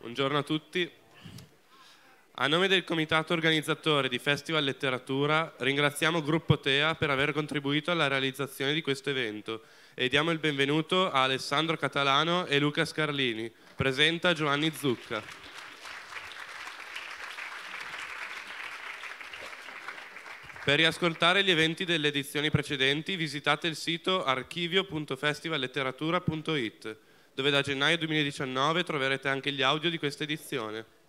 Buongiorno a tutti. A nome del comitato organizzatore di Festival Letteratura ringraziamo Gruppo Tea per aver contribuito alla realizzazione di questo evento e diamo il benvenuto a Alessandro Catalano e Luca Scarlini. Presenta Giovanni Zucca. Per riascoltare gli eventi delle edizioni precedenti visitate il sito archivio.festivalletteratura.it dove da gennaio 2019 troverete anche gli audio di questa edizione.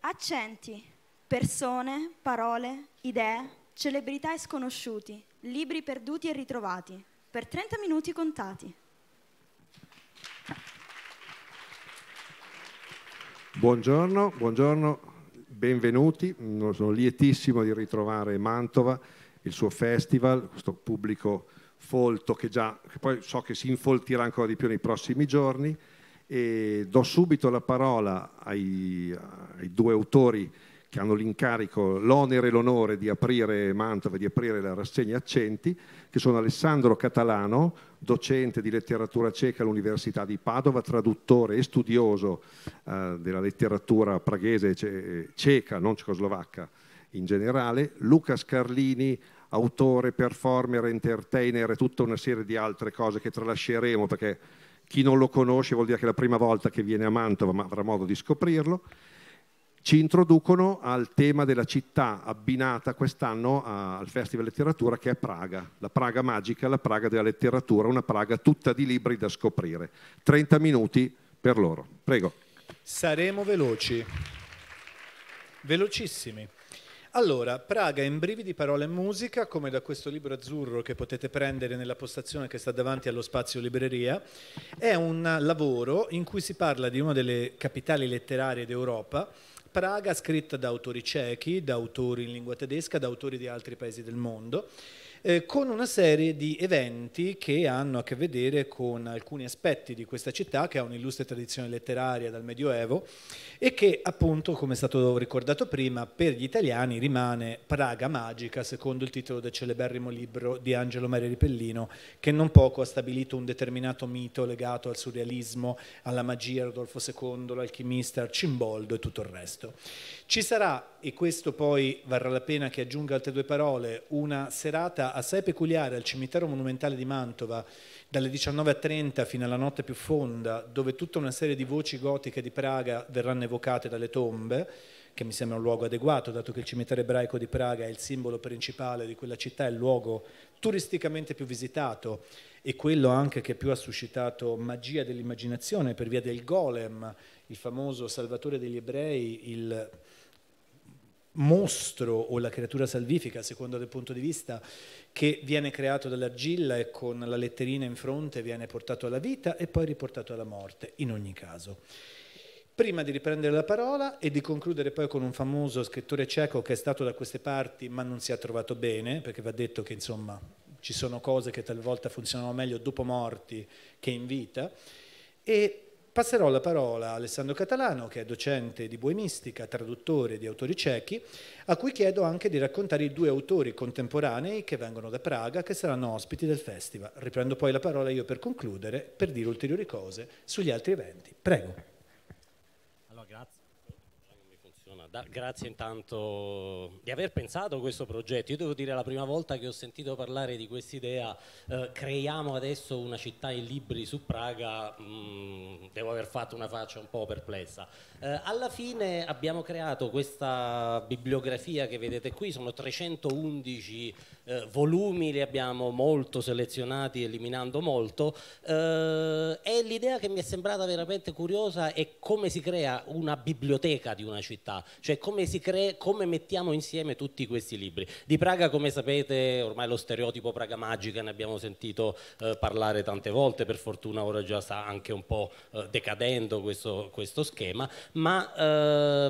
Accenti persone, parole, idee, celebrità e sconosciuti, libri perduti e ritrovati, per 30 minuti contati. Buongiorno, buongiorno, benvenuti, sono lietissimo di ritrovare Mantova, il suo festival, questo pubblico folto che già, che poi so che si infoltirà ancora di più nei prossimi giorni e do subito la parola ai, ai due autori che hanno l'incarico, l'onere e l'onore di aprire Mantova, di aprire la rassegna Accenti, che sono Alessandro Catalano, docente di letteratura ceca all'Università di Padova, traduttore e studioso eh, della letteratura praghese ce ceca, non cecoslovacca in generale, Luca Scarlini, autore, performer, entertainer e tutta una serie di altre cose che tralasceremo perché chi non lo conosce vuol dire che è la prima volta che viene a Mantova ma avrà modo di scoprirlo ci introducono al tema della città abbinata quest'anno al Festival Letteratura che è Praga, la Praga magica, la Praga della letteratura, una Praga tutta di libri da scoprire. 30 minuti per loro. Prego. Saremo veloci, velocissimi. Allora, Praga in brividi parole e musica, come da questo libro azzurro che potete prendere nella postazione che sta davanti allo spazio libreria, è un lavoro in cui si parla di una delle capitali letterarie d'Europa Praga scritta da autori cechi, da autori in lingua tedesca, da autori di altri paesi del mondo eh, con una serie di eventi che hanno a che vedere con alcuni aspetti di questa città che ha un'illustre tradizione letteraria dal Medioevo e che appunto, come è stato ricordato prima, per gli italiani rimane Praga Magica, secondo il titolo del celeberrimo libro di Angelo Maria Ripellino, che non poco ha stabilito un determinato mito legato al surrealismo, alla magia, Rodolfo II, l'alchimista, Cimboldo e tutto il resto. Ci sarà, e questo poi varrà la pena che aggiunga altre due parole, una serata assai peculiare al cimitero monumentale di Mantova, dalle 19.30 fino alla notte più fonda, dove tutta una serie di voci gotiche di Praga verranno evocate dalle tombe, che mi sembra un luogo adeguato, dato che il cimitero ebraico di Praga è il simbolo principale di quella città, è il luogo turisticamente più visitato e quello anche che più ha suscitato magia dell'immaginazione per via del golem, il famoso salvatore degli ebrei, il mostro o la creatura salvifica, secondo il punto di vista, che viene creato dall'argilla e con la letterina in fronte viene portato alla vita e poi riportato alla morte, in ogni caso. Prima di riprendere la parola e di concludere poi con un famoso scrittore cieco che è stato da queste parti ma non si è trovato bene, perché va detto che insomma ci sono cose che talvolta funzionano meglio dopo morti che in vita, e Passerò la parola a Alessandro Catalano, che è docente di boemistica, traduttore di autori cechi, a cui chiedo anche di raccontare i due autori contemporanei che vengono da Praga, che saranno ospiti del festival. Riprendo poi la parola io per concludere, per dire ulteriori cose sugli altri eventi. Prego. grazie. Da, grazie intanto di aver pensato a questo progetto. Io devo dire la prima volta che ho sentito parlare di quest'idea, eh, creiamo adesso una città in libri su Praga, mh, mm, devo aver fatto una faccia un po' perplessa. Eh, alla fine abbiamo creato questa bibliografia che vedete qui, sono 311 eh, volumi, li abbiamo molto selezionati, eliminando molto, eh, e l'idea che mi è sembrata veramente curiosa è come si crea una biblioteca di una città, cioè come, crea, come mettiamo insieme tutti questi libri. Di Praga, come sapete, ormai lo stereotipo Praga Magica ne abbiamo sentito eh, parlare tante volte, per fortuna ora già sa anche un po' eh, eh, decadendo questo, questo schema, ma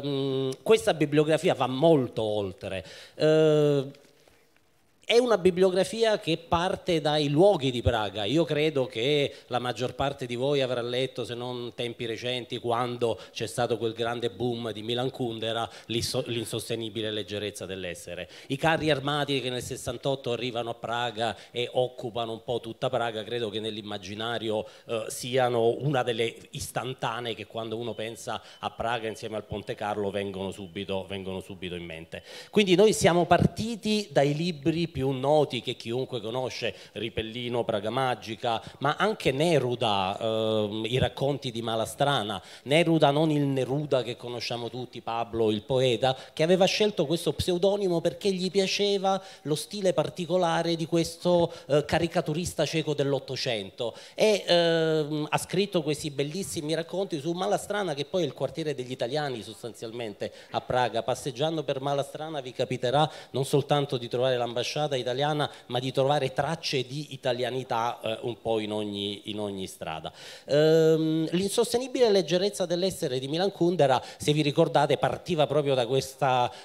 ehm, questa bibliografia va molto oltre. Eh, è una bibliografia che parte dai luoghi di Praga. Io credo che la maggior parte di voi avrà letto, se non tempi recenti, quando c'è stato quel grande boom di Milan Kundera, l'insostenibile leggerezza dell'essere. I carri armati che nel 68 arrivano a Praga e occupano un po' tutta Praga, credo che nell'immaginario eh, siano una delle istantanee che quando uno pensa a Praga insieme al Ponte Carlo vengono subito, vengono subito in mente. Quindi noi siamo partiti dai libri più più noti che chiunque conosce, Ripellino, Praga Magica, ma anche Neruda, ehm, i racconti di Malastrana, Neruda non il Neruda che conosciamo tutti, Pablo il poeta, che aveva scelto questo pseudonimo perché gli piaceva lo stile particolare di questo eh, caricaturista cieco dell'Ottocento e ehm, ha scritto questi bellissimi racconti su Malastrana che poi è il quartiere degli italiani sostanzialmente a Praga, passeggiando per Malastrana vi capiterà non soltanto di trovare l'ambasciata, strada italiana, ma di trovare tracce di italianità eh, un po' in ogni, in ogni strada. Ehm, l'insostenibile leggerezza dell'essere di Milan Kundera, se vi ricordate, partiva proprio da questo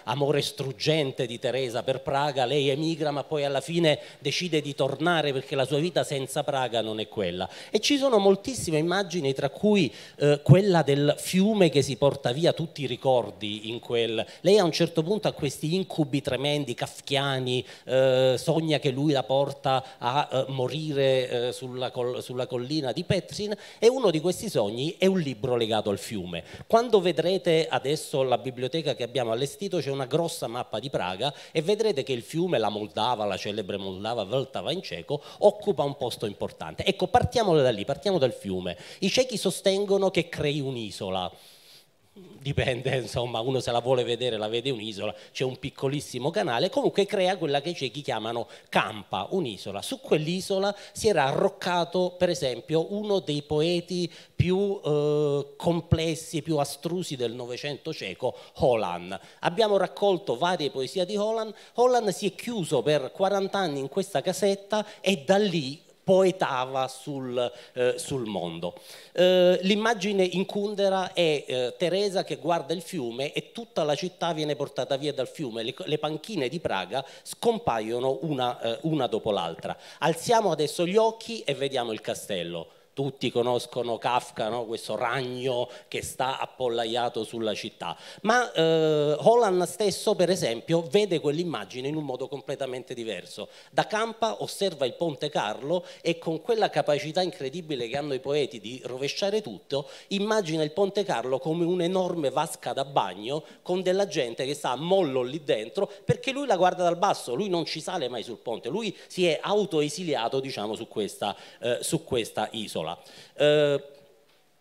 amore struggente di Teresa per Praga, lei emigra ma poi alla fine decide di tornare perché la sua vita senza Praga non è quella. E ci sono moltissime immagini, tra cui eh, quella del fiume che si porta via tutti i ricordi in quel... Lei a un certo punto ha questi incubi tremendi, kafkiani, eh, eh, sogna che lui la porta a eh, morire eh, sulla, col sulla, collina di Petrin e uno di questi sogni è un libro legato al fiume. Quando vedrete adesso la biblioteca che abbiamo allestito c'è una grossa mappa di Praga e vedrete che il fiume, la Moldava, la celebre Moldava Vltava in ceco, occupa un posto importante. Ecco, partiamo da lì, partiamo dal fiume. I ciechi sostengono che crei un'isola dipende, insomma, uno se la vuole vedere la vede un'isola, c'è un piccolissimo canale, comunque crea quella che i ciechi chiamano campa, un'isola. Su quell'isola si era arroccato, per esempio, uno dei poeti più eh, complessi, più astrusi del Novecento cieco, Holland. Abbiamo raccolto varie poesie di Holland, Holland si è chiuso per 40 anni in questa casetta e da lì poetava sul, eh, sul mondo. Eh, l'immagine in Kundera è eh, Teresa che guarda il fiume e tutta la città viene portata via dal fiume, le, le panchine di Praga scompaiono una, eh, una dopo l'altra. Alziamo adesso gli occhi e vediamo il castello tutti conoscono Kafka, no? questo ragno che sta appollaiato sulla città, ma eh, Holland stesso per esempio vede quell'immagine in un modo completamente diverso. Da Campa osserva il Ponte Carlo e con quella capacità incredibile che hanno i poeti di rovesciare tutto, immagina il Ponte Carlo come un'enorme vasca da bagno con della gente che sta a mollo lì dentro perché lui la guarda dal basso, lui non ci sale mai sul ponte, lui si è autoesiliato diciamo su questa, eh, su questa isola scuola. Eh,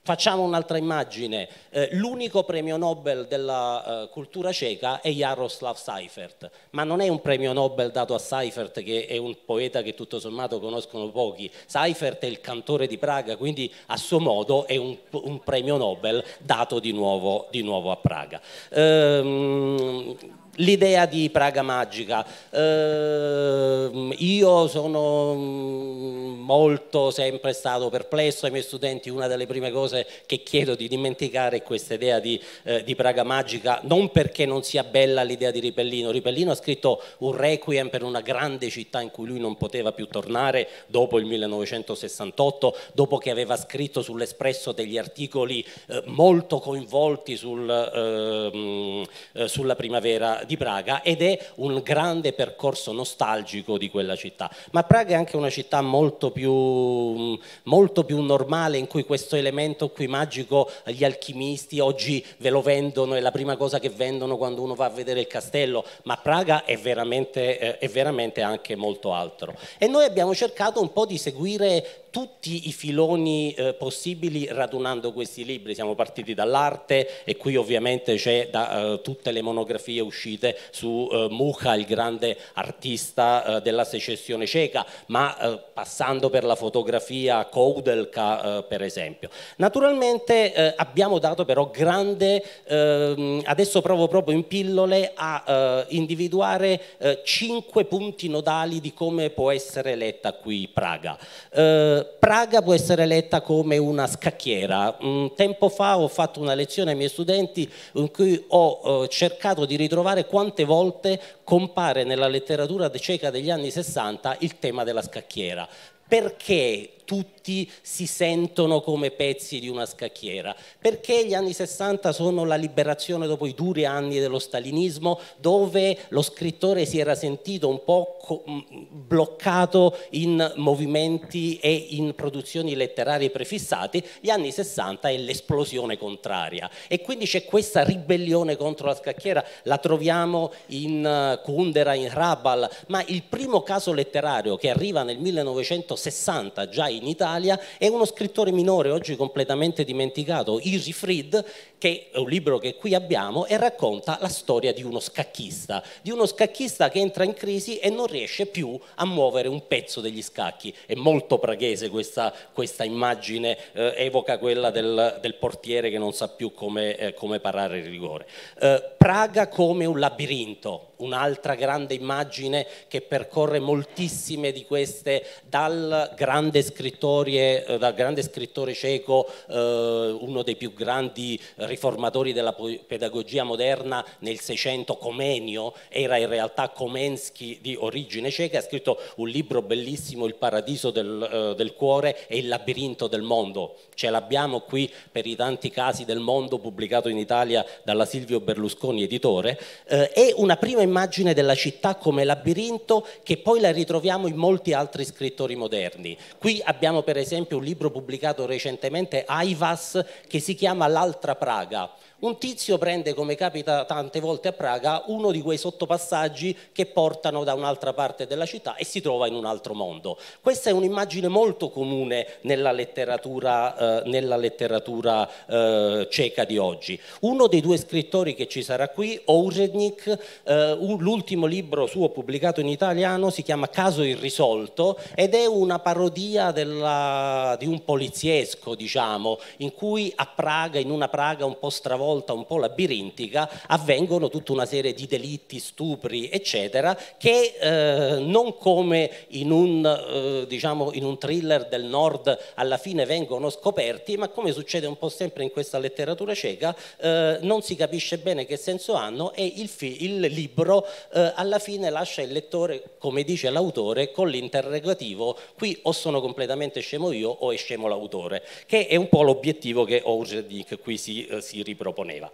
Facciamo un'altra immagine, eh, l'unico premio Nobel della eh, cultura ceca è Jaroslav Seifert, ma non è un premio Nobel dato a Seifert che è un poeta che tutto sommato conoscono pochi, Seifert è il cantore di Praga, quindi a suo modo è un, un premio Nobel dato di nuovo, di nuovo a Praga. Ehm, l'idea di Praga Magica. Eh, io sono mm, molto sempre stato perplesso ai miei studenti, una delle prime cose che chiedo di dimenticare è questa idea di, eh, di Praga Magica, non perché non sia bella l'idea di Ripellino, Ripellino ha scritto un requiem per una grande città in cui lui non poteva più tornare dopo il 1968, dopo che aveva scritto sull'Espresso degli articoli eh, molto coinvolti sul, ehm, eh, sulla primavera di Praga ed è un grande percorso nostalgico di quella città. Ma Praga è anche una città molto più, molto più normale in cui questo elemento qui magico gli alchimisti oggi ve lo vendono, è la prima cosa che vendono quando uno va a vedere il castello, ma Praga è veramente, eh, è veramente anche molto altro. E noi abbiamo cercato un po' di seguire tutti i filoni eh, possibili radunando questi libri, siamo partiti dall'arte e qui ovviamente c'è da, eh, tutte le monografie uscite su eh, Mucha, il grande artista eh, della secessione ceca, ma eh, passando per la fotografia Koudelka eh, per esempio. Naturalmente abbiamo dato però grande, ehm, adesso provo proprio in pillole a individuare cinque punti nodali di come può essere letta qui Praga. Eh, Praga può essere letta come una scacchiera. Un tempo fa ho fatto una lezione ai miei studenti in cui ho eh, cercato di ritrovare quante volte compare nella letteratura ceca degli anni 60 il tema della scacchiera perché tutti si sentono come pezzi di una scacchiera. Perché gli anni 60 sono la liberazione dopo i duri anni dello stalinismo, dove lo scrittore si era sentito un po' mm, bloccato in movimenti e in produzioni letterarie prefissate, gli anni 60 è l'esplosione contraria. E quindi c'è questa ribellione contro la scacchiera, la troviamo in eh, Kundera, in Rabal, ma il primo caso letterario che arriva nel 1960, già in Italia e uno scrittore minore oggi completamente dimenticato, Easy Fried, che è un libro che qui abbiamo e racconta la storia di uno scacchista, di uno scacchista che entra in crisi e non riesce più a muovere un pezzo degli scacchi. È molto praghese questa, questa immagine, eh, evoca quella del, del, portiere che non sa più come, eh, come parare il rigore. Eh, Praga come un labirinto, un'altra grande immagine che percorre moltissime di queste, dal grande, eh, dal grande scrittore cieco, eh, uno dei più grandi riformatori della pedagogia moderna nel Seicento, Comenio, era in realtà Komensky di origine cieca, ha scritto un libro bellissimo, Il paradiso del, eh, del cuore e il labirinto del mondo. Ce l'abbiamo qui per i tanti casi del mondo pubblicato in Italia dalla Silvio Berlusconi editore. è una prima immagine immagine della città come labirinto che poi la ritroviamo in molti altri scrittori moderni. Qui abbiamo per esempio un libro pubblicato recentemente, Aivas, che si chiama L'altra Praga, un tizio prende, come capita tante volte a Praga, uno di quei sottopassaggi che portano da un'altra parte della città e si trova in un altro mondo. Questa è un'immagine molto comune nella letteratura, eh, nella letteratura eh, ceca di oggi. Uno dei due scrittori che ci sarà qui, Ourednik, eh, l'ultimo libro suo pubblicato in italiano si chiama Caso irrisolto ed è una parodia della, di un poliziesco, diciamo, in cui a Praga, in una Praga un po' stravolta, volta un po' labirintica avvengono tutta una serie di delitti, stupri, eccetera, che eh, non come in un, eh, diciamo, in un thriller del nord alla fine vengono scoperti, ma come succede un po' sempre in questa letteratura cieca, eh, non si capisce bene che senso hanno e il, il libro eh, alla fine lascia il lettore, come dice l'autore, con l'interrogativo qui o sono completamente scemo io o è scemo l'autore, che è un po' l'obiettivo che Orgedic qui si, eh, si ripropone proponeva.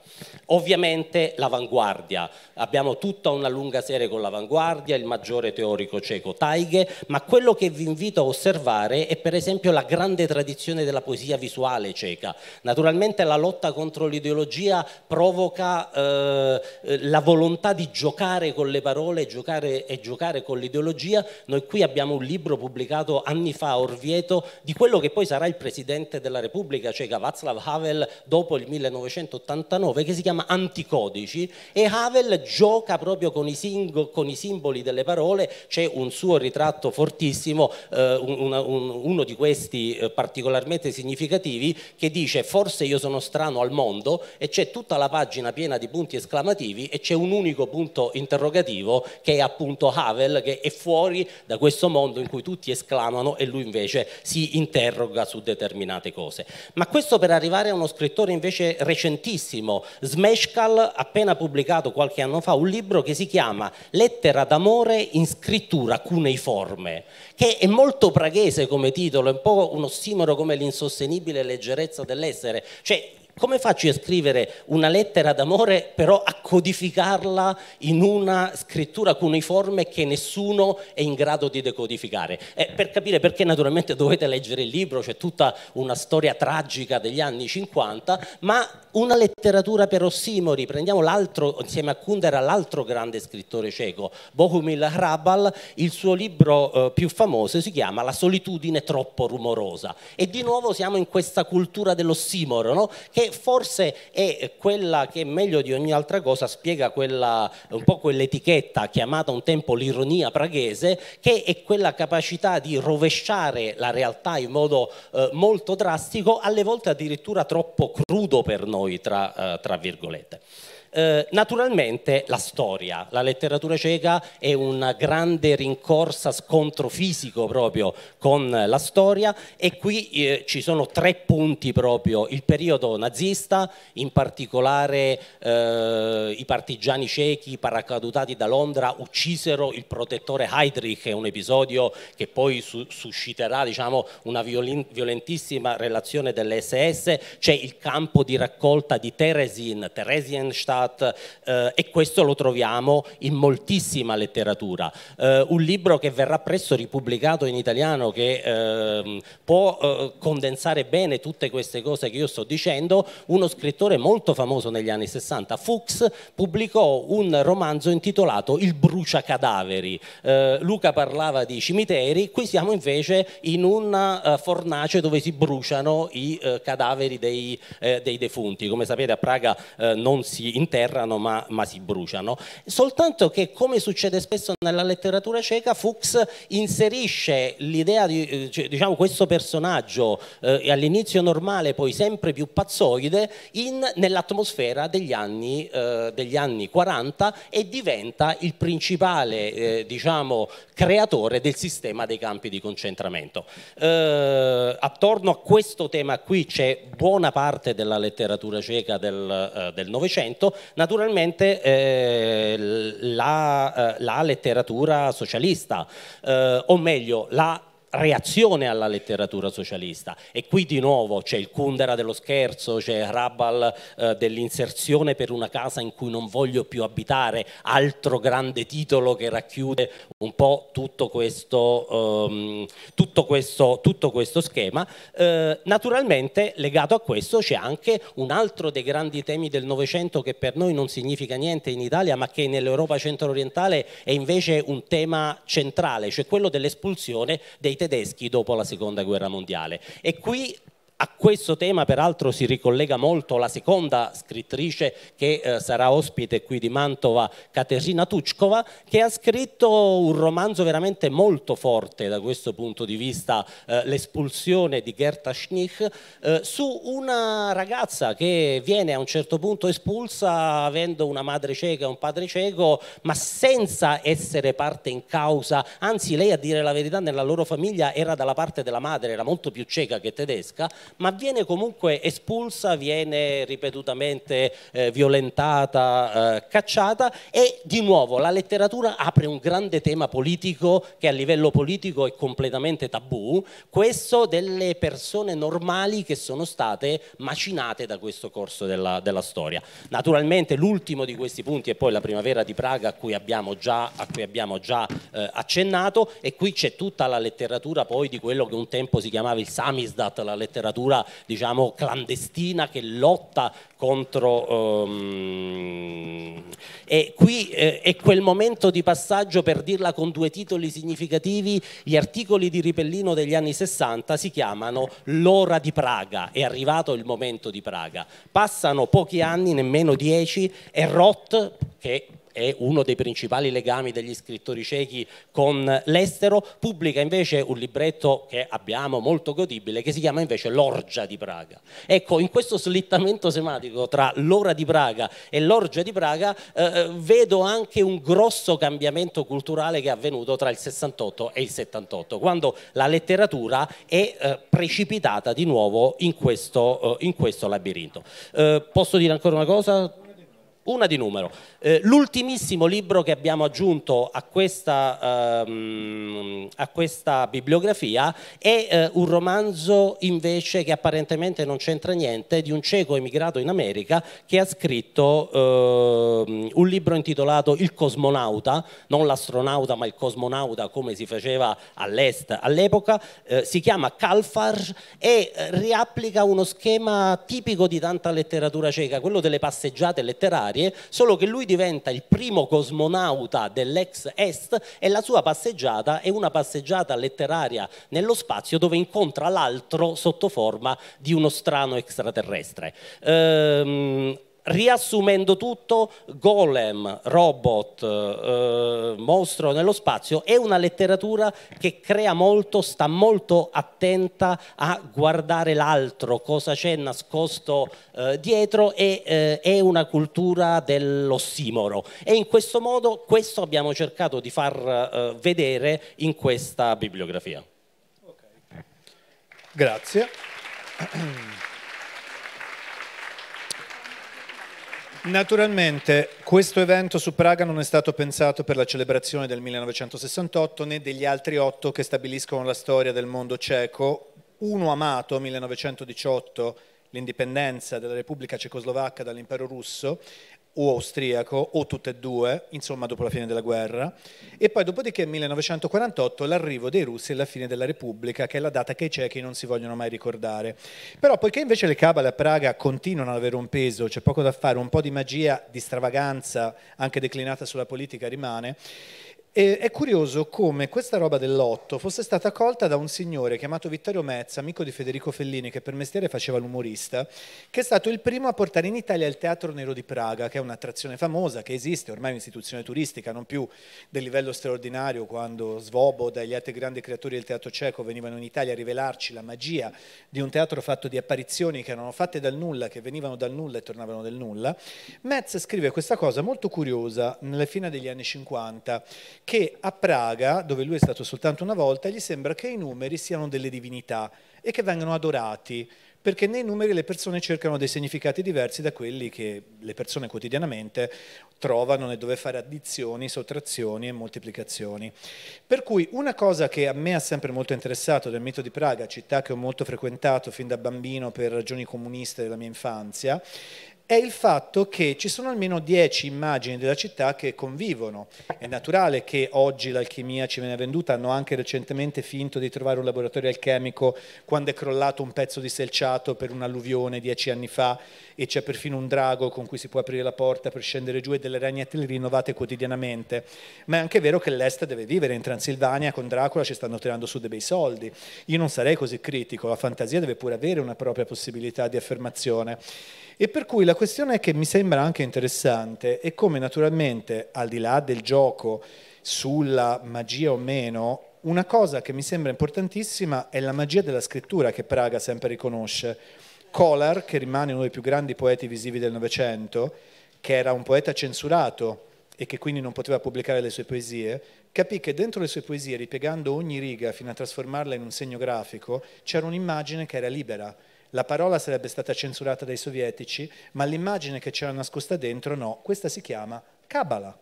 Ovviamente l'avanguardia, abbiamo tutta una lunga serie con l'avanguardia, il maggiore teorico cieco Taighe, ma quello che vi invito a osservare è per esempio la grande tradizione della poesia visuale cieca. Naturalmente la lotta contro l'ideologia provoca eh, eh la volontà di giocare con le parole giocare, e giocare con l'ideologia. Noi qui abbiamo un libro pubblicato anni fa a Orvieto di quello che poi sarà il presidente della Repubblica cieca Václav Havel dopo il 1989 1989 che si chiama Anticodici e Havel gioca proprio con i, sing- con i simboli delle parole, c'è un suo ritratto fortissimo, eh, una, un, uno di questi eh, particolarmente significativi che dice forse io sono strano al mondo e c'è tutta la pagina piena di punti esclamativi e c'è un unico punto interrogativo che è appunto Havel che è fuori da questo mondo in cui tutti esclamano e lui invece si interroga su determinate cose. Ma questo per arrivare a uno scrittore invece recentissimo famosissimo Smeshkal, appena pubblicato qualche anno fa, un libro che si chiama Lettera d'amore in scrittura cuneiforme, che è molto praghese come titolo, è un po' uno ossimoro come l'insostenibile leggerezza dell'essere, cioè come faccio a scrivere una lettera d'amore, però a codificarla in una scrittura cuneiforme che nessuno è in grado di decodificare? E eh, per capire perché naturalmente dovete leggere il libro, c'è tutta una storia tragica degli anni 50, ma una letteratura per ossimori, prendiamo l'altro, insieme a Kundera, l'altro grande scrittore cieco, Bohumil Hrabal, il suo libro eh, più famoso si chiama La solitudine troppo rumorosa. E di nuovo siamo in questa cultura dell'ossimoro, no? che forse è quella che meglio di ogni altra cosa spiega quella, un po' quell'etichetta chiamata un tempo l'ironia praghese, che è quella capacità di rovesciare la realtà in modo eh, molto drastico, alle volte addirittura troppo crudo per noi, tra, eh, tra virgolette. Eh, naturalmente la storia, la letteratura ceca è una grande rincorsa scontro fisico proprio con la storia e qui eh, ci sono tre punti proprio, il periodo nazista, in particolare eh, i partigiani cechi paracadutati da Londra uccisero il protettore Heydrich, è un episodio che poi su susciterà diciamo, una violentissima relazione delle SS, c'è il campo di raccolta di Teresin, Theresienstadt, Stat eh, e questo lo troviamo in moltissima letteratura. Eh, un libro che verrà presto ripubblicato in italiano che ehm, eh, può condensare bene tutte queste cose che io sto dicendo, uno scrittore molto famoso negli anni 60, Fuchs, pubblicò un romanzo intitolato Il bruciacadaveri. Eh, Luca parlava di cimiteri, qui siamo invece in una eh, fornace dove si bruciano i eh, cadaveri dei, dei defunti. Come sapete a Praga non si interrano ma, ma, si bruciano. Soltanto che come succede spesso nella letteratura ceca, Fuchs inserisce l'idea di eh, cioè, diciamo, questo personaggio eh, all'inizio normale, poi sempre più pazzoide, nell'atmosfera degli, eh, degli, anni 40 e diventa il principale eh, diciamo, creatore del sistema dei campi di concentramento. Eh, attorno a questo tema qui c'è buona parte della letteratura ceca eh, del Novecento, naturalmente eh, la, eh, la, letteratura socialista, eh, o meglio la reazione alla letteratura socialista e qui di nuovo c'è il Kundera dello scherzo, c'è Rabal eh, dell'inserzione per una casa in cui non voglio più abitare, altro grande titolo che racchiude un po' tutto questo, ehm, tutto questo, tutto questo schema. Eh, naturalmente legato a questo c'è anche un altro dei grandi temi del Novecento che per noi non significa niente in Italia ma che nell'Europa centro-orientale è invece un tema centrale, cioè quello dell'espulsione dei tedeschi dopo la seconda guerra mondiale e qui a questo tema peraltro si ricollega molto la seconda scrittrice che eh, sarà ospite qui di Mantova, Caterina Tuchkova, che ha scritto un romanzo veramente molto forte da questo punto di vista, eh, L'espulsione di Gerta Schnich, eh, su una ragazza che viene a un certo punto espulsa avendo una madre cieca e un padre cieco, ma senza essere parte in causa, anzi lei a dire la verità nella loro famiglia era dalla parte della madre, era molto più cieca che tedesca, ma viene comunque espulsa, viene ripetutamente eh, violentata, eh, cacciata e di nuovo la letteratura apre un grande tema politico che a livello politico è completamente tabù, questo delle persone normali che sono state macinate da questo corso della, della storia. Naturalmente l'ultimo di questi punti è poi la primavera di Praga a cui abbiamo già, cui abbiamo già eh, accennato e qui c'è tutta la letteratura poi di quello che un tempo si chiamava il samizdat, la letteratura magistratura diciamo, clandestina che lotta contro... Um, e qui eh, è quel momento di passaggio, per dirla con due titoli significativi, gli articoli di Ripellino degli anni 60 si chiamano L'ora di Praga, è arrivato il momento di Praga. Passano pochi anni, nemmeno dieci, e Roth, che è uno dei principali legami degli scrittori cechi con l'estero, pubblica invece un libretto che abbiamo molto godibile che si chiama invece L'Orgia di Praga. Ecco, in questo slittamento semantico tra l'ora di Praga e l'Orgia di Praga eh, eh vedo anche un grosso cambiamento culturale che è avvenuto tra il 68 e il 78, quando la letteratura è eh, precipitata di nuovo in questo, eh, in questo labirinto. Eh, posso dire ancora una cosa? Una di numero. Eh, l'ultimissimo libro che abbiamo aggiunto a questa, ehm, a questa bibliografia è eh, un romanzo invece che apparentemente non c'entra niente di un cieco emigrato in America che ha scritto ehm, un libro intitolato Il cosmonauta, non l'astronauta ma il cosmonauta come si faceva all'est all'epoca, eh, si chiama Kalfarj e riapplica uno schema tipico di tanta letteratura cieca, quello delle passeggiate letterarie planetarie, solo che lui diventa il primo cosmonauta dell'ex est e la sua passeggiata è una passeggiata letteraria nello spazio dove incontra l'altro sotto forma di uno strano extraterrestre. Ehm, riassumendo tutto, golem, robot, eh, mostro nello spazio, è una letteratura che crea molto, sta molto attenta a guardare l'altro, cosa c'è nascosto eh, dietro e eh, è una cultura dell'ossimoro. E in questo modo questo abbiamo cercato di far eh, vedere in questa bibliografia. Okay. Grazie. Naturalmente questo evento su Praga non è stato pensato per la celebrazione del 1968 né degli altri otto che stabiliscono la storia del mondo ceco, uno amato 1918 l'indipendenza della Repubblica Cecoslovacca dall'impero russo, o austriaco o tutte e due, insomma dopo la fine della guerra, e poi dopodiché 1948 l'arrivo dei russi e la fine della Repubblica, che è la data che i cechi non si vogliono mai ricordare. Però poiché invece le cabale a Praga continuano ad avere un peso, c'è poco da fare, un po' di magia, di stravaganza, anche declinata sulla politica rimane, e è curioso come questa roba del lotto fosse stata colta da un signore chiamato Vittorio Mezza, amico di Federico Fellini, che per mestiere faceva l'umorista, che è stato il primo a portare in Italia il Teatro Nero di Praga, che è un'attrazione famosa, che esiste, ormai è un'istituzione turistica, non più del livello straordinario quando Svoboda e gli altri grandi creatori del teatro ceco venivano in Italia a rivelarci la magia di un teatro fatto di apparizioni che erano fatte dal nulla, che venivano dal nulla e tornavano dal nulla. Mezza scrive questa cosa molto curiosa nella fine degli anni 50 che a Praga, dove lui è stato soltanto una volta, gli sembra che i numeri siano delle divinità e che vengano adorati, perché nei numeri le persone cercano dei significati diversi da quelli che le persone quotidianamente trovano nel dover fare addizioni, sottrazioni e moltiplicazioni. Per cui una cosa che a me ha sempre molto interessato del mito di Praga, città che ho molto frequentato fin da bambino per ragioni comuniste della mia infanzia, è il fatto che ci sono almeno dieci immagini della città che convivono. È naturale che oggi l'alchimia ci viene venduta, hanno anche recentemente finto di trovare un laboratorio alchemico quando è crollato un pezzo di selciato per un'alluvione dieci anni fa e c'è perfino un drago con cui si può aprire la porta per scendere giù e delle ragnatele rinnovate quotidianamente. Ma è anche vero che l'Est deve vivere, in Transilvania con Dracula ci stanno tirando su dei bei soldi. Io non sarei così critico, la fantasia deve pure avere una propria possibilità di affermazione. E per cui la questione che mi sembra anche interessante è come naturalmente, al di là del gioco sulla magia o meno, una cosa che mi sembra importantissima è la magia della scrittura che Praga sempre riconosce. Kohler, che rimane uno dei più grandi poeti visivi del Novecento, che era un poeta censurato e che quindi non poteva pubblicare le sue poesie, capì che dentro le sue poesie, ripiegando ogni riga fino a trasformarla in un segno grafico, c'era un'immagine che era libera la parola sarebbe stata censurata dai sovietici, ma l'immagine che c'era nascosta dentro no, questa si chiama Kabbalah.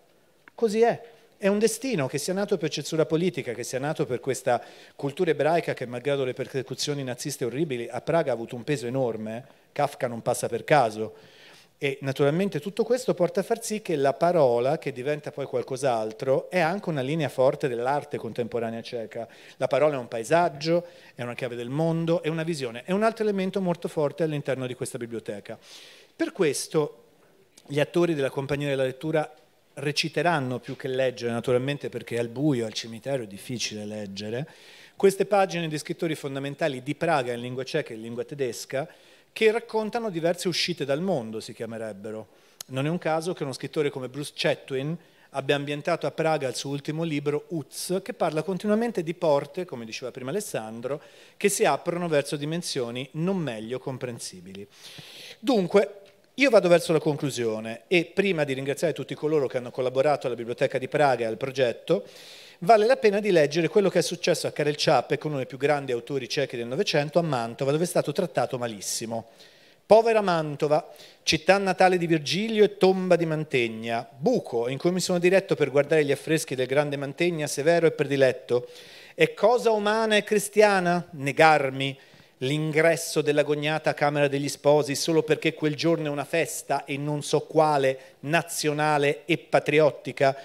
Così è. È un destino che sia nato per censura politica, che sia nato per questa cultura ebraica che, malgrado le persecuzioni naziste orribili, a Praga ha avuto un peso enorme. Kafka non passa per caso e naturalmente tutto questo porta a far sì che la parola, che diventa poi qualcos'altro, è anche una linea forte dell'arte contemporanea ceca. La parola è un paesaggio, è una chiave del mondo, è una visione, è un altro elemento molto forte all'interno di questa biblioteca. Per questo gli attori della compagnia della lettura reciteranno più che leggere, naturalmente perché al buio, al cimitero è difficile leggere, queste pagine di scrittori fondamentali di Praga in lingua ceca e in lingua tedesca, che raccontano diverse uscite dal mondo, si chiamerebbero. Non è un caso che uno scrittore come Bruce Chetwin abbia ambientato a Praga il suo ultimo libro, Uz, che parla continuamente di porte, come diceva prima Alessandro, che si aprono verso dimensioni non meglio comprensibili. Dunque, io vado verso la conclusione e prima di ringraziare tutti coloro che hanno collaborato alla Biblioteca di Praga e al progetto, vale la pena di leggere quello che è successo a Karel Čapek, uno dei più grandi autori cechi del Novecento, a Mantova, dove è stato trattato malissimo. Povera Mantova, città natale di Virgilio e tomba di Mantegna, buco in cui mi sono diretto per guardare gli affreschi del grande Mantegna, severo e prediletto. È cosa umana e cristiana negarmi l'ingresso dell'agognata Camera degli Sposi solo perché quel giorno è una festa e non so quale, nazionale e patriottica?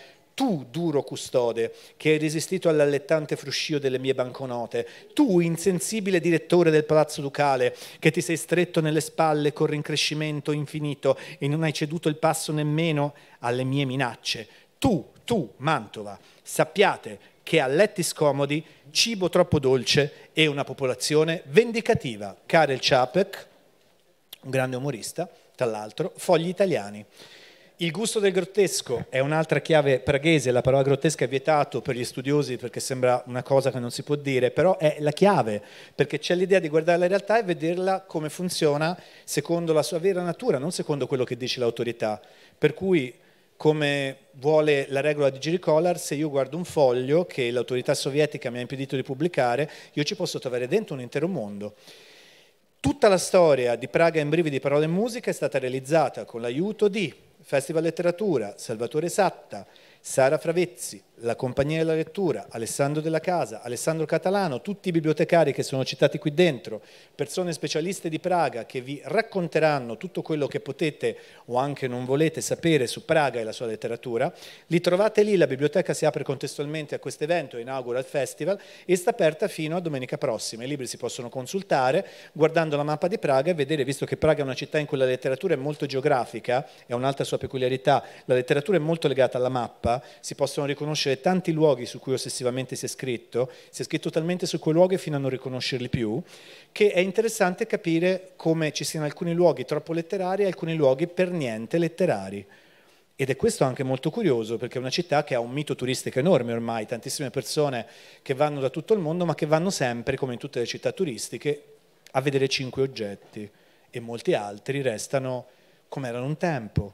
tu, duro custode, che hai resistito all'allettante fruscio delle mie banconote, tu, insensibile direttore del palazzo ducale, che ti sei stretto nelle spalle con rincrescimento infinito e non hai ceduto il passo nemmeno alle mie minacce, tu, tu, Mantova, sappiate che a letti scomodi, cibo troppo dolce e una popolazione vendicativa. Karel Čapek, un grande umorista, tra l'altro, fogli italiani. Il gusto del grottesco è un'altra chiave praghese, la parola grottesca è vietato per gli studiosi perché sembra una cosa che non si può dire, però è la chiave, perché c'è l'idea di guardare la realtà e vederla come funziona secondo la sua vera natura, non secondo quello che dice l'autorità. Per cui, come vuole la regola di Giricollar, se io guardo un foglio che l'autorità sovietica mi ha impedito di pubblicare, io ci posso trovare dentro un intero mondo. Tutta la storia di Praga in brividi, parole e musica è stata realizzata con l'aiuto di Festival Letteratura, Salvatore Satta, Sara Fravezzi, la compagnia della lettura, Alessandro Della Casa, Alessandro Catalano, tutti i bibliotecari che sono citati qui dentro, persone specialiste di Praga che vi racconteranno tutto quello che potete o anche non volete sapere su Praga e la sua letteratura. Li trovate lì, la biblioteca si apre contestualmente a questo evento, inaugura il festival e sta aperta fino a domenica prossima. I libri si possono consultare guardando la mappa di Praga e vedere, visto che Praga è una città in cui la letteratura è molto geografica, è un'altra sua peculiarità, la letteratura è molto legata alla mappa, Europa si possono riconoscere tanti luoghi su cui ossessivamente si è scritto, si è scritto talmente su quei luoghi fino a non riconoscerli più, che è interessante capire come ci siano alcuni luoghi troppo letterari e alcuni luoghi per niente letterari. Ed è questo anche molto curioso, perché è una città che ha un mito turistico enorme ormai, tantissime persone che vanno da tutto il mondo, ma che vanno sempre, come in tutte le città turistiche, a vedere cinque oggetti e molti altri restano come erano un tempo,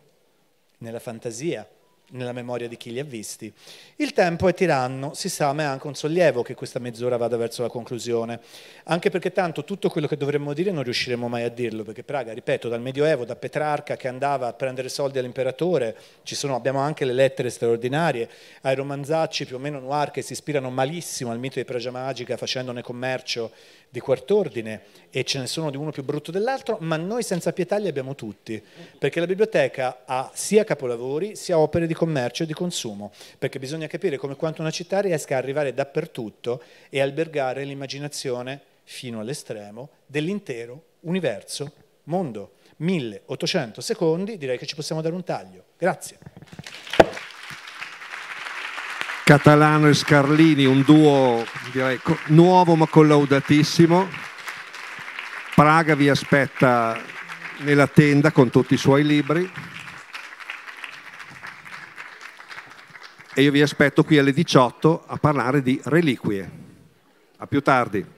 nella fantasia, nella memoria di chi li ha visti. Il tempo è tiranno, si sa, ma è anche un sollievo che questa mezz'ora vada verso la conclusione, anche perché tanto tutto quello che dovremmo dire non riusciremo mai a dirlo, perché Praga, ripeto, dal Medioevo, da Petrarca che andava a prendere soldi all'imperatore, sono, abbiamo anche le lettere straordinarie, ai romanzacci più o meno noir che si ispirano malissimo al mito di Praga Magica facendone commercio di quart'ordine e ce ne sono di uno più brutto dell'altro, ma noi senza pietà li abbiamo tutti, perché la biblioteca ha sia capolavori sia opere di commercio e di consumo, perché bisogna capire come quanto una città riesca a arrivare dappertutto e albergare l'immaginazione fino all'estremo dell'intero universo mondo. 1800 secondi, direi che ci possiamo dare un taglio. Grazie. Catalano e Scarlini, un duo direi, nuovo ma collaudatissimo. Praga vi aspetta nella tenda con tutti i suoi libri. E io vi aspetto qui alle 18 a parlare di reliquie. A più tardi.